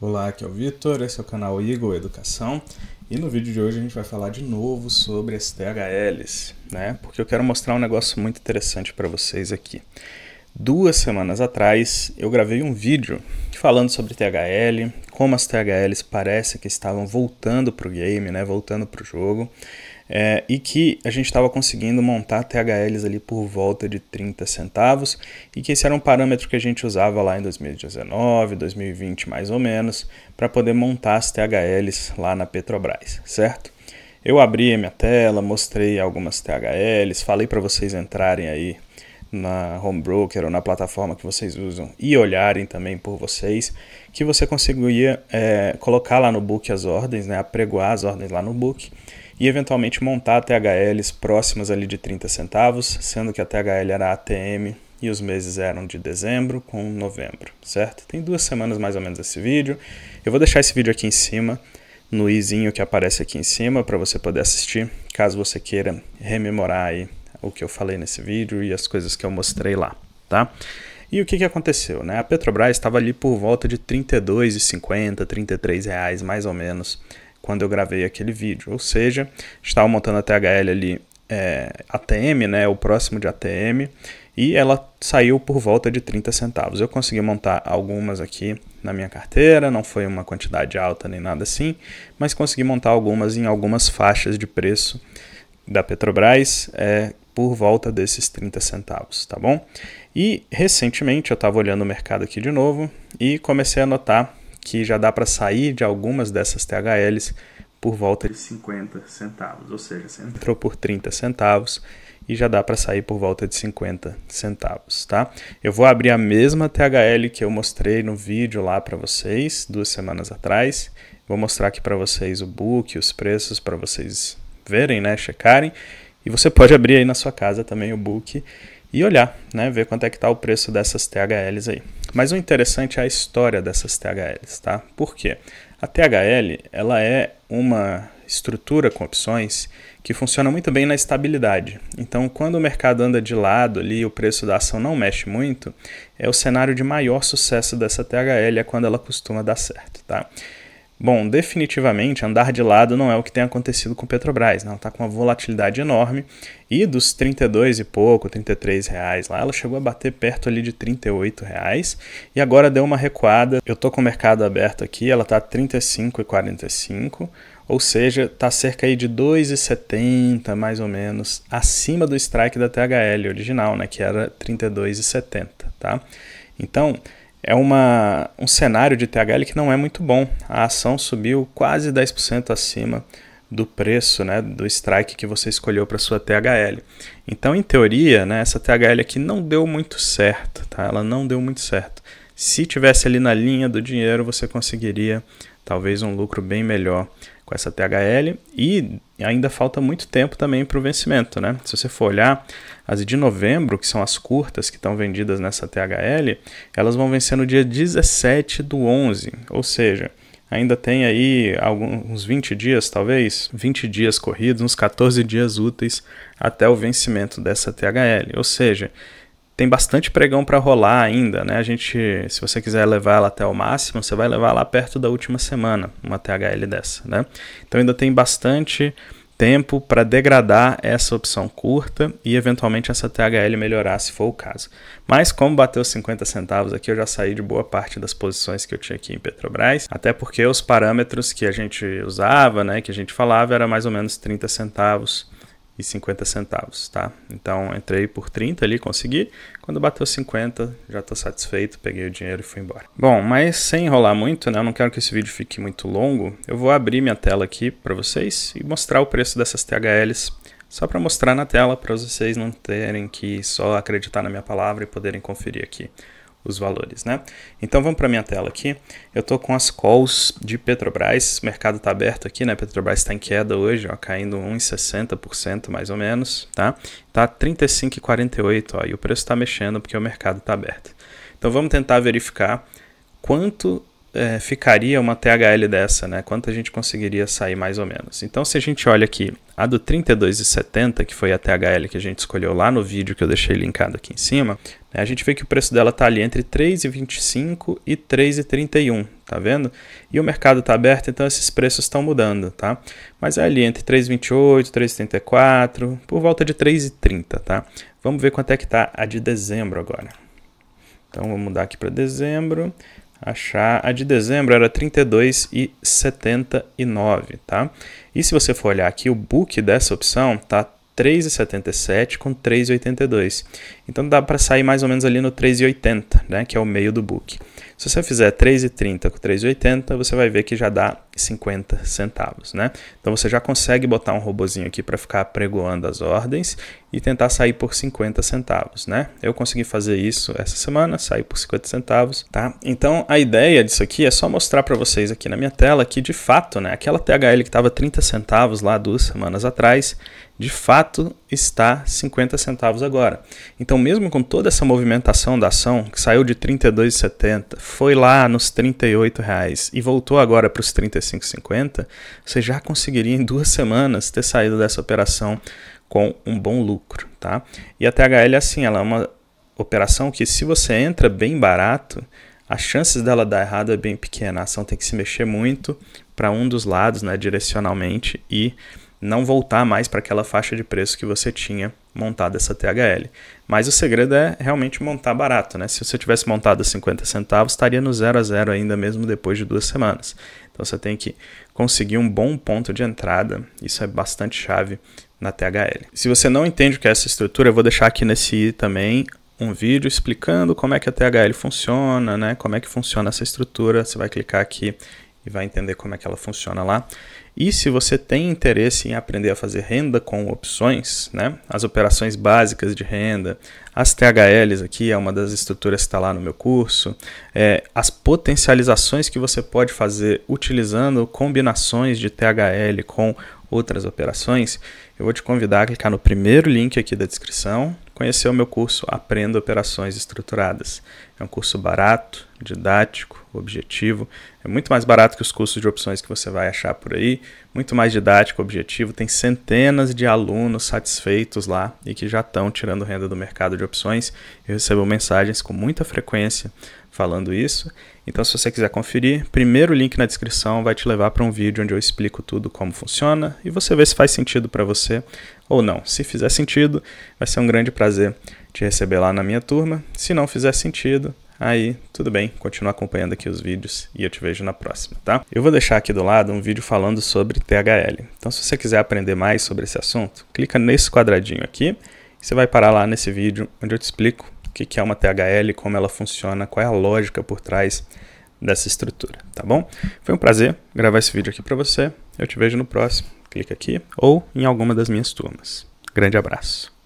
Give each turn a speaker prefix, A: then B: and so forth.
A: Olá, aqui é o Vitor, esse é o canal Eagle Educação e no vídeo de hoje a gente vai falar de novo sobre as THLs, né? Porque eu quero mostrar um negócio muito interessante para vocês aqui. Duas semanas atrás eu gravei um vídeo falando sobre THL, como as THLs parecem que estavam voltando para o game, né? Voltando para o jogo é, e que a gente estava conseguindo montar THLs ali por volta de 30 centavos e que esse era um parâmetro que a gente usava lá em 2019, 2020 mais ou menos, para poder montar as THLs lá na Petrobras, certo? Eu abri a minha tela, mostrei algumas THLs, falei para vocês entrarem aí na home broker ou na plataforma que vocês usam e olharem também por vocês, que você conseguiria é, colocar lá no book as ordens, né, apregoar as ordens lá no book e eventualmente montar THLs próximas ali de 30 centavos, sendo que a THL era ATM e os meses eram de dezembro com novembro, certo? Tem duas semanas mais ou menos esse vídeo. Eu vou deixar esse vídeo aqui em cima, no izinho que aparece aqui em cima, para você poder assistir, caso você queira rememorar aí o que eu falei nesse vídeo e as coisas que eu mostrei lá, tá? E o que, que aconteceu, né? A Petrobras estava ali por volta de R$ 32,50, R$ reais mais ou menos, quando eu gravei aquele vídeo. Ou seja, estava montando a THL ali, é, ATM, né? O próximo de ATM, e ela saiu por volta de 30 centavos. Eu consegui montar algumas aqui na minha carteira, não foi uma quantidade alta nem nada assim, mas consegui montar algumas em algumas faixas de preço da Petrobras, é, por volta desses 30 centavos, tá bom? E recentemente eu estava olhando o mercado aqui de novo e comecei a notar que já dá para sair de algumas dessas THLs por volta de 50 centavos, ou seja, você entrou por 30 centavos e já dá para sair por volta de 50 centavos, tá? Eu vou abrir a mesma THL que eu mostrei no vídeo lá para vocês duas semanas atrás. Vou mostrar aqui para vocês o book, os preços para vocês verem, né, checarem. E você pode abrir aí na sua casa também o book e olhar, né, ver quanto é que está o preço dessas THLs aí. Mas o interessante é a história dessas THLs, tá? Por quê? A THL, ela é uma estrutura com opções que funciona muito bem na estabilidade. Então, quando o mercado anda de lado ali, o preço da ação não mexe muito, é o cenário de maior sucesso dessa THL é quando ela costuma dar certo, tá? Bom, definitivamente andar de lado não é o que tem acontecido com Petrobras, né? ela está com uma volatilidade enorme e dos 32 e pouco, 33 reais lá, ela chegou a bater perto ali de 38 reais e agora deu uma recuada. Eu estou com o mercado aberto aqui, ela está 35 e 45, ou seja, está cerca aí de 2,70 mais ou menos acima do strike da THL original, né? Que era 32,70, tá? Então é uma, um cenário de THL que não é muito bom. A ação subiu quase 10% acima do preço né, do strike que você escolheu para sua THL. Então, em teoria, né, essa THL aqui não deu muito certo. Tá? Ela não deu muito certo. Se tivesse ali na linha do dinheiro, você conseguiria talvez um lucro bem melhor com essa THL e ainda falta muito tempo também para o vencimento, né? Se você for olhar as de novembro, que são as curtas que estão vendidas nessa THL, elas vão vencer no dia 17 do 11, ou seja, ainda tem aí alguns 20 dias, talvez, 20 dias corridos, uns 14 dias úteis até o vencimento dessa THL, ou seja, tem bastante pregão para rolar ainda, né? A gente, se você quiser levar ela até o máximo, você vai levar lá perto da última semana, uma THL dessa, né? Então ainda tem bastante tempo para degradar essa opção curta e eventualmente essa THL melhorar se for o caso. Mas como bateu 50 centavos aqui, eu já saí de boa parte das posições que eu tinha aqui em Petrobras, até porque os parâmetros que a gente usava, né, que a gente falava era mais ou menos 30 centavos e 50 centavos, tá? Então entrei por 30 ali, consegui. Quando bateu 50, já estou satisfeito, peguei o dinheiro e fui embora. Bom, mas sem enrolar muito, né? Eu não quero que esse vídeo fique muito longo. Eu vou abrir minha tela aqui para vocês e mostrar o preço dessas THLs só para mostrar na tela para vocês não terem que só acreditar na minha palavra e poderem conferir aqui os valores, né? Então vamos para minha tela aqui. Eu estou com as calls de Petrobras. O mercado está aberto aqui, né? Petrobras está em queda hoje, ó, caindo 1,60% mais ou menos, tá? Tá 35,48, ó, e o preço está mexendo porque o mercado está aberto. Então vamos tentar verificar quanto é, ficaria uma THL dessa, né? Quanto a gente conseguiria sair mais ou menos. Então, se a gente olha aqui, a do 32,70, que foi a THL que a gente escolheu lá no vídeo que eu deixei linkado aqui em cima, né? A gente vê que o preço dela está ali entre 3,25 e 3,31, tá vendo? E o mercado está aberto, então esses preços estão mudando, tá? Mas é ali entre 3,28, 3,34, por volta de 3,30, tá? Vamos ver quanto é que está a de dezembro agora. Então vou mudar aqui para dezembro, achar a de dezembro era 32,79, tá? E se você for olhar aqui o book dessa opção tá 3,77 com 3,82. Então dá para sair mais ou menos ali no 3,80, né, que é o meio do book. Se você fizer 3,30 com 3,80, você vai ver que já dá 50 centavos, né? Então você já consegue botar um robozinho aqui para ficar pregoando as ordens e tentar sair por 50 centavos, né? Eu consegui fazer isso essa semana, sair por 50 centavos, tá? Então a ideia disso aqui é só mostrar para vocês aqui na minha tela que de fato, né, aquela THL que estava 30 centavos lá duas semanas atrás, de fato está 50 centavos agora. Então mesmo com toda essa movimentação da ação que saiu de 32,70 foi lá nos 38 reais e voltou agora para os 35,50, você já conseguiria em duas semanas ter saído dessa operação com um bom lucro, tá? E a THL é assim, ela é uma operação que se você entra bem barato, as chances dela dar errado é bem pequena. A ação tem que se mexer muito para um dos lados, né, direcionalmente e não voltar mais para aquela faixa de preço que você tinha montado essa THL. Mas o segredo é realmente montar barato, né? Se você tivesse montado a 50 centavos, estaria no zero a zero ainda mesmo depois de duas semanas. Então você tem que conseguir um bom ponto de entrada. Isso é bastante chave na THL. Se você não entende o que é essa estrutura, eu vou deixar aqui nesse i também um vídeo explicando como é que a THL funciona, né? Como é que funciona essa estrutura. Você vai clicar aqui e vai entender como é que ela funciona lá. E se você tem interesse em aprender a fazer renda com opções, né, as operações básicas de renda, as THLs aqui é uma das estruturas que está lá no meu curso, é, as potencializações que você pode fazer utilizando combinações de THL com outras operações, eu vou te convidar a clicar no primeiro link aqui da descrição, conhecer o meu curso Aprenda Operações Estruturadas. É um curso barato, didático, objetivo. É muito mais barato que os cursos de opções que você vai achar por aí. Muito mais didático, objetivo. Tem centenas de alunos satisfeitos lá e que já estão tirando renda do mercado de opções. Eu recebo mensagens com muita frequência falando isso. Então, se você quiser conferir, primeiro link na descrição vai te levar para um vídeo onde eu explico tudo como funciona e você vê se faz sentido para você ou não. Se fizer sentido, vai ser um grande prazer te receber lá na minha turma. Se não fizer sentido, aí tudo bem, continua acompanhando aqui os vídeos e eu te vejo na próxima, tá? Eu vou deixar aqui do lado um vídeo falando sobre THL. Então, se você quiser aprender mais sobre esse assunto, clica nesse quadradinho aqui e você vai parar lá nesse vídeo onde eu te explico o que é uma THL, como ela funciona, qual é a lógica por trás dessa estrutura, tá bom? Foi um prazer gravar esse vídeo aqui para você. Eu te vejo no próximo. Clica aqui ou em alguma das minhas turmas. Grande abraço.